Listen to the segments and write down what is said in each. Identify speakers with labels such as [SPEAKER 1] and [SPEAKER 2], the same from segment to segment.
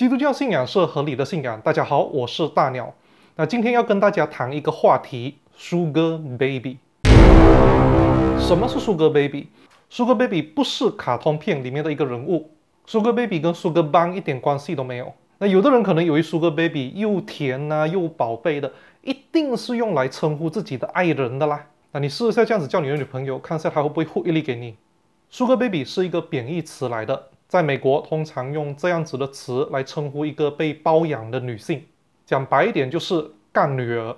[SPEAKER 1] 基督教信仰是合理的信仰。大家好，我是大鸟。那今天要跟大家谈一个话题，Sugar Baby。什么是 Sugar Baby？Sugar Baby 不是卡通片里面的一个人物。Sugar Baby 跟 Sugar Bang 一点关系都没有。那有的人可能以为 Sugar Baby 又甜呐又宝贝的，一定是用来称呼自己的爱人的啦。那你试一下这样子叫你的女朋友，看一下她会不会呼一粒给你。Sugar Baby 是一个贬义词来的。在美国，通常用这样子的词来称呼一个被包养的女性，讲白一点就是干女儿。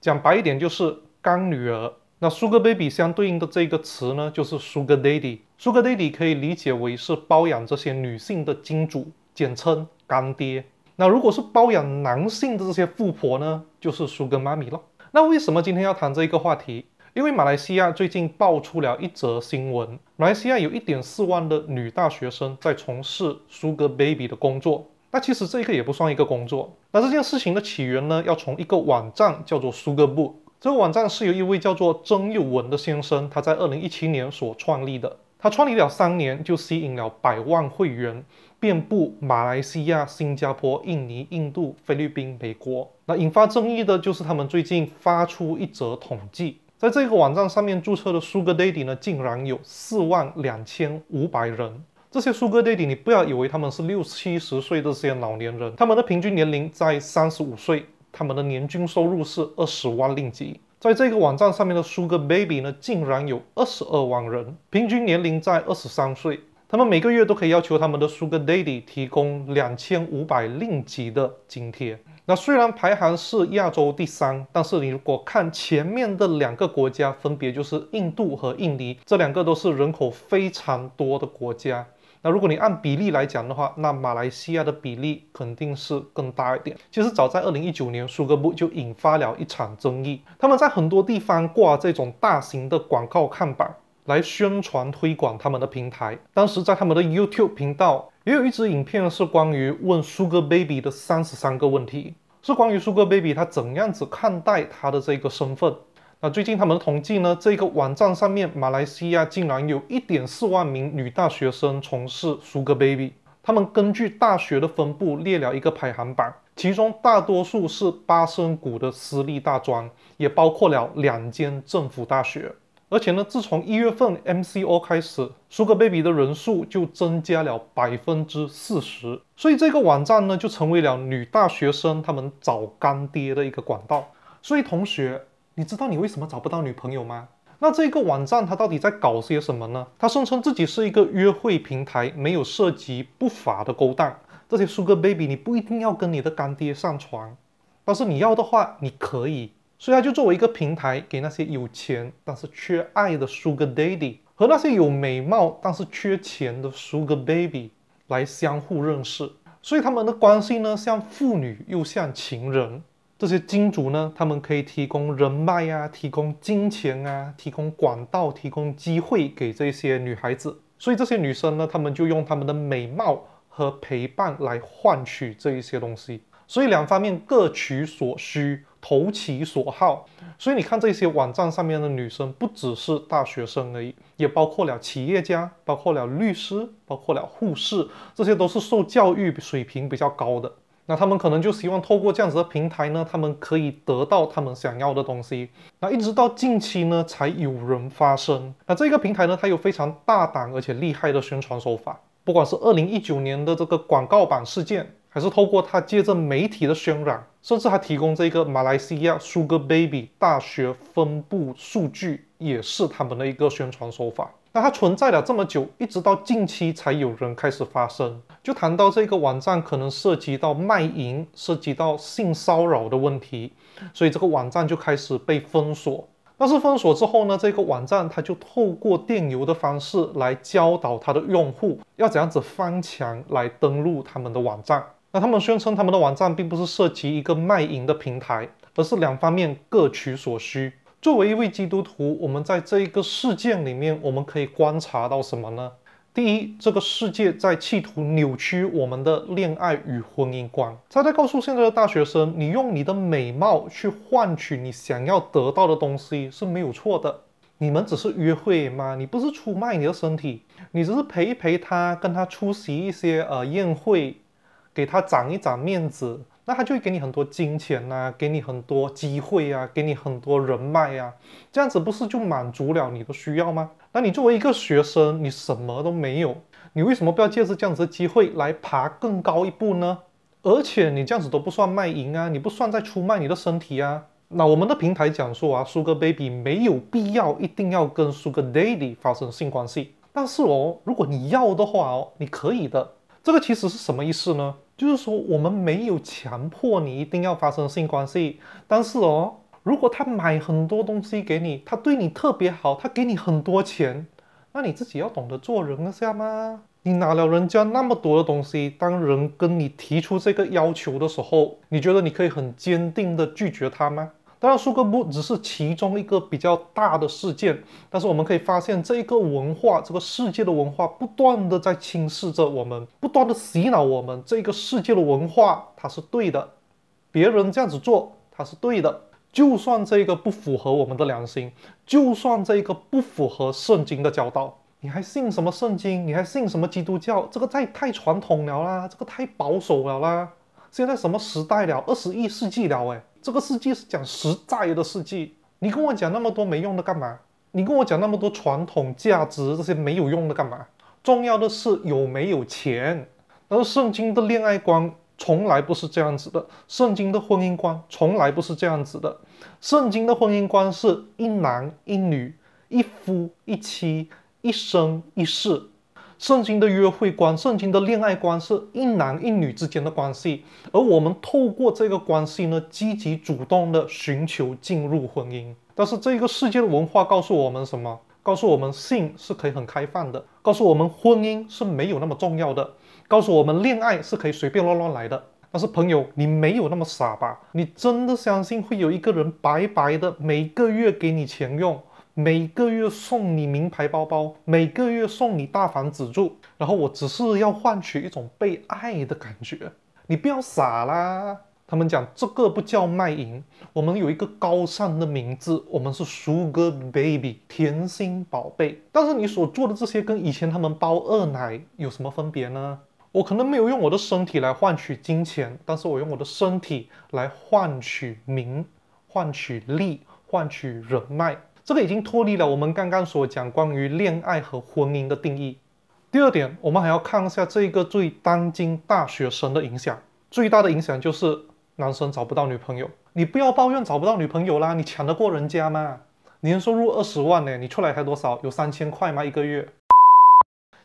[SPEAKER 1] 讲白一点就是干女儿。那 Sugar Baby 相对应的这个词呢，就是 Sugar Daddy。Sugar Daddy 可以理解为是包养这些女性的金主，简称干爹。那如果是包养男性的这些富婆呢，就是 Sugar Mommy 了。那为什么今天要谈这一个话题？因为马来西亚最近爆出了一则新闻，马来西亚有一点四万的女大学生在从事 Sugar Baby 的工作。那其实这个也不算一个工作。那这件事情的起源呢，要从一个网站叫做 Sugar b o o k 这个网站是由一位叫做曾佑文的先生他在二零一七年所创立的。他创立了三年就吸引了百万会员，遍布马来西亚、新加坡、印尼、印度、菲律宾、美国。那引发争议的就是他们最近发出一则统计。在这个网站上面注册的 Sugar Daddy 呢，竟然有四万两千五百人。这些 Sugar Daddy，你不要以为他们是六七十岁这些老年人，他们的平均年龄在三十五岁，他们的年均收入是二十万令吉。在这个网站上面的 Sugar Baby 呢，竟然有二十二万人，平均年龄在二十三岁。他们每个月都可以要求他们的 Sugar Daddy 提供两千五百令吉的津贴。那虽然排行是亚洲第三，但是你如果看前面的两个国家，分别就是印度和印尼，这两个都是人口非常多的国家。那如果你按比例来讲的话，那马来西亚的比例肯定是更大一点。其实早在二零一九年，苏格布就引发了一场争议，他们在很多地方挂这种大型的广告看板。来宣传推广他们的平台。当时在他们的 YouTube 频道也有一支影片，是关于问 Sugar Baby 的三十三个问题，是关于 Sugar Baby 他怎样子看待他的这个身份。那最近他们的统计呢，这个网站上面马来西亚竟然有一点四万名女大学生从事 Sugar Baby。他们根据大学的分布列了一个排行榜，其中大多数是巴生谷的私立大专，也包括了两间政府大学。而且呢，自从一月份 M C O 开始，Sugar Baby 的人数就增加了百分之四十，所以这个网站呢就成为了女大学生他们找干爹的一个管道。所以同学，你知道你为什么找不到女朋友吗？那这个网站它到底在搞些什么呢？它声称自己是一个约会平台，没有涉及不法的勾当。这些 Sugar Baby，你不一定要跟你的干爹上床，但是你要的话，你可以。所以他就作为一个平台，给那些有钱但是缺爱的 Sugar Daddy 和那些有美貌但是缺钱的 Sugar Baby 来相互认识。所以他们的关系呢，像父女又像情人。这些金主呢，他们可以提供人脉呀，提供金钱啊，提供管道，提供机会给这些女孩子。所以这些女生呢，她们就用她们的美貌和陪伴来换取这一些东西。所以两方面各取所需。投其所好，所以你看这些网站上面的女生，不只是大学生而已，也包括了企业家，包括了律师，包括了护士，这些都是受教育水平比较高的。那他们可能就希望透过这样子的平台呢，他们可以得到他们想要的东西。那一直到近期呢，才有人发声。那这个平台呢，它有非常大胆而且厉害的宣传手法，不管是二零一九年的这个广告版事件。还是透过他，借着媒体的渲染，甚至还提供这个马来西亚 Sugar Baby 大学分布数据，也是他们的一个宣传手法。那它存在了这么久，一直到近期才有人开始发声，就谈到这个网站可能涉及到卖淫、涉及到性骚扰的问题，所以这个网站就开始被封锁。但是封锁之后呢，这个网站它就透过电邮的方式来教导它的用户要怎样子翻墙来登录他们的网站。那他们宣称，他们的网站并不是涉及一个卖淫的平台，而是两方面各取所需。作为一位基督徒，我们在这一个事件里面，我们可以观察到什么呢？第一，这个世界在企图扭曲我们的恋爱与婚姻观，他在告诉现在的大学生，你用你的美貌去换取你想要得到的东西是没有错的。你们只是约会吗？你不是出卖你的身体，你只是陪一陪他，跟他出席一些呃宴会。给他长一长面子，那他就会给你很多金钱呐，给你很多机会呀，给你很多人脉呀，这样子不是就满足了你的需要吗？那你作为一个学生，你什么都没有，你为什么不要借着这样子的机会来爬更高一步呢？而且你这样子都不算卖淫啊，你不算在出卖你的身体啊。那我们的平台讲说啊，Sugar Baby 没有必要一定要跟 Sugar Daddy 发生性关系，但是哦，如果你要的话哦，你可以的。这个其实是什么意思呢？就是说我们没有强迫你一定要发生性关系，但是哦，如果他买很多东西给你，他对你特别好，他给你很多钱，那你自己要懂得做人一下吗？你拿了人家那么多的东西，当人跟你提出这个要求的时候，你觉得你可以很坚定的拒绝他吗？当然，苏格不只是其中一个比较大的事件，但是我们可以发现，这一个文化，这个世界的文化，不断的在侵蚀着我们，不断的洗脑我们。这个世界的文化，它是对的，别人这样子做，它是对的。就算这个不符合我们的良心，就算这个不符合圣经的教导，你还信什么圣经？你还信什么基督教？这个太太传统了啦，这个太保守了啦。现在什么时代了？二十一世纪了，哎。这个世界是讲实在的世界。你跟我讲那么多没用的干嘛？你跟我讲那么多传统价值这些没有用的干嘛？重要的是有没有钱。而圣经的恋爱观从来不是这样子的，圣经的婚姻观从来不是这样子的。圣经的婚姻观是一男一女，一夫一妻，一生一世。圣经的约会观，圣经的恋爱观是一男一女之间的关系，而我们透过这个关系呢，积极主动的寻求进入婚姻。但是这个世界的文化告诉我们什么？告诉我们性是可以很开放的，告诉我们婚姻是没有那么重要的，告诉我们恋爱是可以随便乱乱来的。但是朋友，你没有那么傻吧？你真的相信会有一个人白白的每个月给你钱用？每个月送你名牌包包，每个月送你大房子住，然后我只是要换取一种被爱的感觉。你不要傻啦！他们讲这个不叫卖淫，我们有一个高尚的名字，我们是 Sugar baby、甜心宝贝。但是你所做的这些跟以前他们包二奶有什么分别呢？我可能没有用我的身体来换取金钱，但是我用我的身体来换取名，换取利，换取人脉。这个已经脱离了我们刚刚所讲关于恋爱和婚姻的定义。第二点，我们还要看一下这个对当今大学生的影响。最大的影响就是男生找不到女朋友。你不要抱怨找不到女朋友啦，你抢得过人家吗？年收入二十万呢，你出来还多少？有三千块吗？一个月？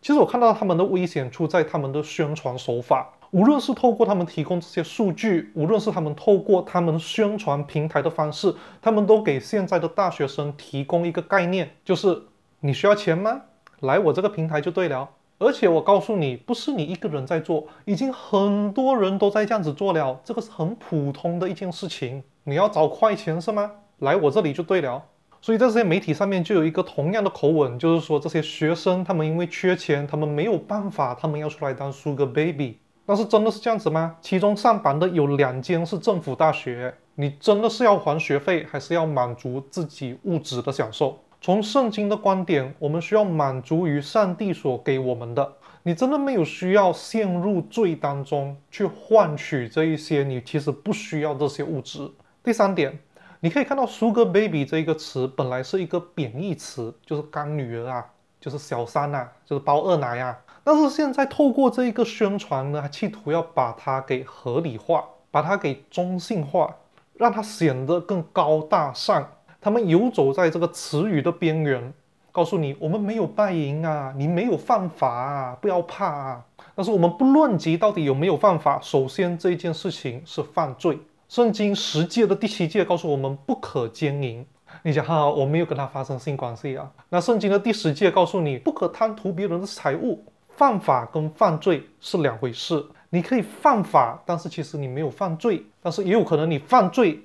[SPEAKER 1] 其实我看到他们的危险出在他们的宣传手法。无论是透过他们提供这些数据，无论是他们透过他们宣传平台的方式，他们都给现在的大学生提供一个概念，就是你需要钱吗？来我这个平台就对了。而且我告诉你，不是你一个人在做，已经很多人都在这样子做了，这个是很普通的一件事情。你要找快钱是吗？来我这里就对了。所以在这些媒体上面就有一个同样的口吻，就是说这些学生他们因为缺钱，他们没有办法，他们要出来当 Sugar Baby。但是真的是这样子吗？其中上榜的有两间是政府大学，你真的是要还学费，还是要满足自己物质的享受？从圣经的观点，我们需要满足于上帝所给我们的。你真的没有需要陷入罪当中去换取这一些？你其实不需要这些物质。第三点，你可以看到 “Sugar Baby” 这个词本来是一个贬义词，就是干女儿啊，就是小三呐，就是包二奶呀。但是现在透过这一个宣传呢，还企图要把它给合理化，把它给中性化，让它显得更高大上。他们游走在这个词语的边缘，告诉你我们没有败赢啊，你没有犯法，不要怕。啊。但是我们不论及到底有没有犯法，首先这件事情是犯罪。圣经十诫的第七诫告诉我们不可奸淫。你想哈，我没有跟他发生性关系啊。那圣经的第十诫告诉你不可贪图别人的财物。犯法跟犯罪是两回事，你可以犯法，但是其实你没有犯罪；但是也有可能你犯罪，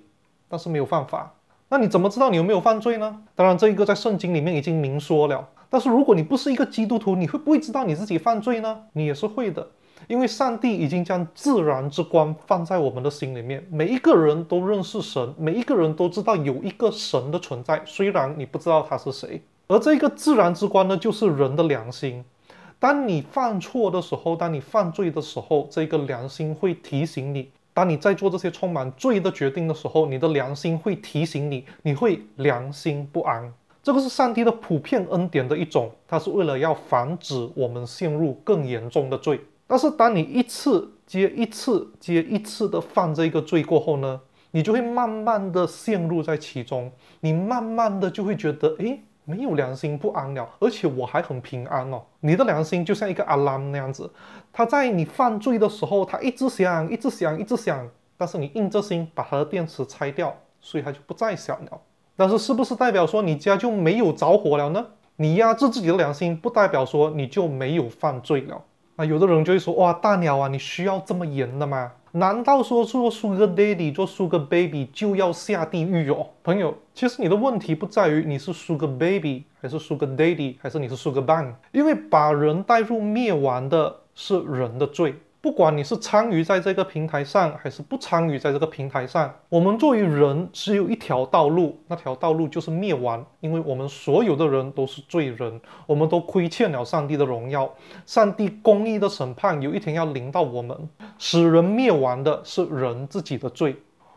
[SPEAKER 1] 但是没有犯法。那你怎么知道你有没有犯罪呢？当然，这一个在圣经里面已经明说了。但是如果你不是一个基督徒，你会不会知道你自己犯罪呢？你也是会的，因为上帝已经将自然之光放在我们的心里面，每一个人都认识神，每一个人都知道有一个神的存在，虽然你不知道他是谁。而这个自然之光呢，就是人的良心。当你犯错的时候，当你犯罪的时候，这个良心会提醒你；当你在做这些充满罪的决定的时候，你的良心会提醒你，你会良心不安。这个是上帝的普遍恩典的一种，它是为了要防止我们陷入更严重的罪。但是，当你一次接一次接一次的犯这个罪过后呢，你就会慢慢的陷入在其中，你慢慢的就会觉得，诶，没有良心不安了，而且我还很平安哦。你的良心就像一个阿拉那样子，它在你犯罪的时候，它一直响，一直响，一直响。但是你硬着心把它的电池拆掉，所以它就不再响了。但是是不是代表说你家就没有着火了呢？你压制自己的良心，不代表说你就没有犯罪了。啊，有的人就会说，哇，大鸟啊，你需要这么严的吗？难道说做 Sugar Daddy，做 Sugar Baby 就要下地狱哦？朋友，其实你的问题不在于你是 Sugar Baby 还是 Sugar Daddy，还是你是 Sugar b a n k 因为把人带入灭亡的是人的罪。不管你是参与在这个平台上，还是不参与在这个平台上，我们作为人只有一条道路，那条道路就是灭亡，因为我们所有的人都是罪人，我们都亏欠了上帝的荣耀，上帝公义的审判有一天要临到我们，使人灭亡的是人自己的罪。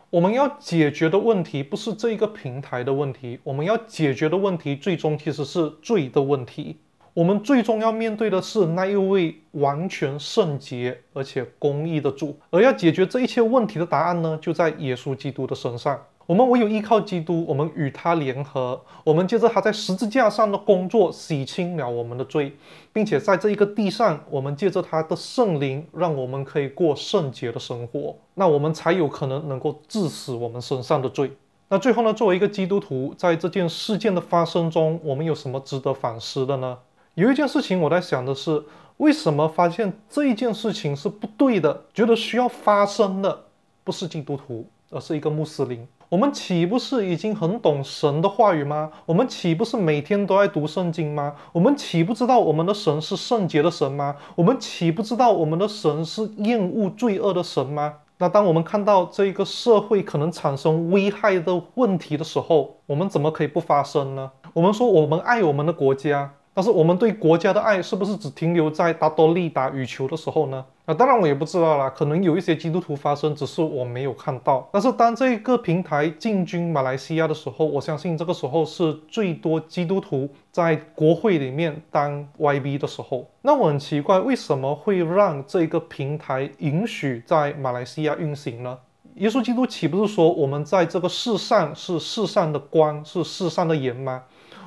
[SPEAKER 1] 我们要解决的问题不是这个平台的问题，我们要解决的问题最终其实是罪的问题。我们最终要面对的是那一位完全圣洁而且公义的主，而要解决这一切问题的答案呢，就在耶稣基督的身上。我们唯有依靠基督，我们与他联合，我们借着他在十字架上的工作洗清了我们的罪，并且在这一个地上，我们借着他的圣灵，让我们可以过圣洁的生活，那我们才有可能能够致死我们身上的罪。那最后呢，作为一个基督徒，在这件事件的发生中，我们有什么值得反思的呢？有一件事情我在想的是，为什么发现这一件事情是不对的，觉得需要发生的不是基督徒，而是一个穆斯林？我们岂不是已经很懂神的话语吗？我们岂不是每天都在读圣经吗？我们岂不知道我们的神是圣洁的神吗？我们岂不知道我们的神是厌恶罪恶的神吗？那当我们看到这个社会可能产生危害的问题的时候，我们怎么可以不发声呢？我们说我们爱我们的国家。但是我们对国家的爱是不是只停留在达多利达羽球的时候呢？啊，当然我也不知道啦，可能有一些基督徒发生，只是我没有看到。但是当这个平台进军马来西亚的时候，我相信这个时候是最多基督徒在国会里面当 YB 的时候。那我很奇怪，为什么会让这个平台允许在马来西亚运行呢？耶稣基督岂不是说我们在这个世上是世上的光，是世上的盐吗？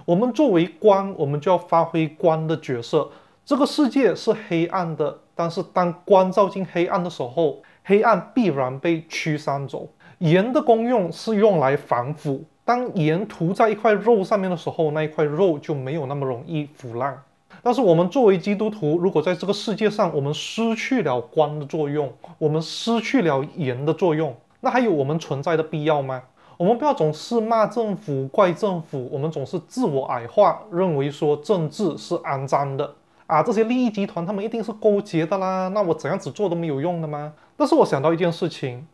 [SPEAKER 1] 我们作为光，我们就要发挥光的角色。这个世界是黑暗的，但是当光照进黑暗的时候，黑暗必然被驱散走。盐的功用是用来防腐，当盐涂在一块肉上面的时候，那一块肉就没有那么容易腐烂。但是我们作为基督徒，如果在这个世界上我们失去了光的作用，我们失去了盐的作用，那还有我们存在的必要吗？我们不要总是骂政府、怪政府，我们总是自我矮化，认为说政治是肮脏的啊，这些利益集团他们一定是勾结的啦，那我怎样子做都没有用的吗？但是我想到一件事情，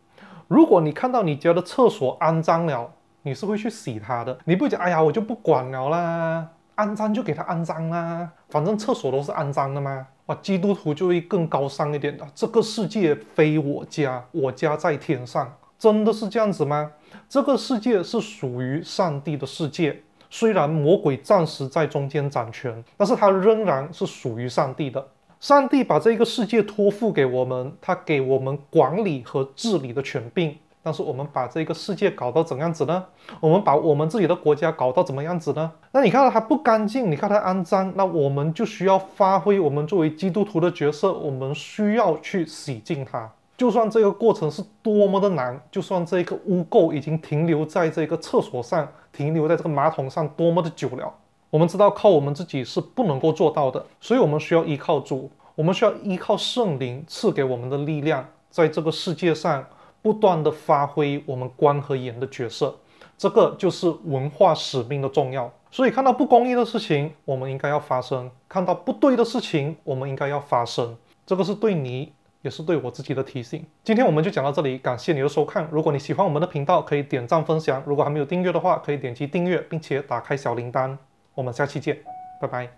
[SPEAKER 1] 如果你看到你家的厕所肮脏了，你是会去洗它的，你不讲哎呀我就不管了啦，肮脏就给它肮脏啦，反正厕所都是肮脏的吗？哇，基督徒就会更高尚一点的，这个世界非我家，我家在天上，真的是这样子吗？这个世界是属于上帝的世界，虽然魔鬼暂时在中间掌权，但是他仍然是属于上帝的。上帝把这个世界托付给我们，他给我们管理和治理的权柄。但是我们把这个世界搞到怎样子呢？我们把我们自己的国家搞到怎么样子呢？那你看到它不干净，你看它肮脏，那我们就需要发挥我们作为基督徒的角色，我们需要去洗净它。就算这个过程是多么的难，就算这个污垢已经停留在这个厕所上，停留在这个马桶上多么的久了，我们知道靠我们自己是不能够做到的，所以我们需要依靠主，我们需要依靠圣灵赐给我们的力量，在这个世界上不断的发挥我们光和盐的角色。这个就是文化使命的重要。所以看到不公义的事情，我们应该要发声；看到不对的事情，我们应该要发声。这个是对你。也是对我自己的提醒。今天我们就讲到这里，感谢你的收看。如果你喜欢我们的频道，可以点赞分享。如果还没有订阅的话，可以点击订阅，并且打开小铃铛。我们下期见，拜拜。